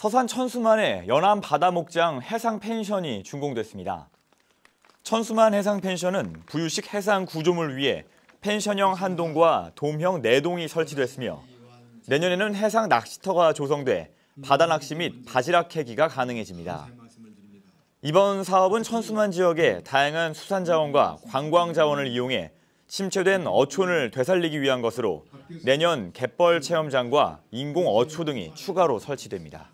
서산 천수만의 연암 바다 목장 해상 펜션이 준공됐습니다. 천수만 해상 펜션은 부유식 해상 구조물 위에 펜션형 한동과 돔형 내동이 설치됐으며 내년에는 해상 낚시터가 조성돼 바다 낚시 및 바지락 캐기가 가능해집니다. 이번 사업은 천수만 지역의 다양한 수산 자원과 관광 자원을 이용해 침체된 어촌을 되살리기 위한 것으로 내년 갯벌 체험장과 인공 어초 등이 추가로 설치됩니다.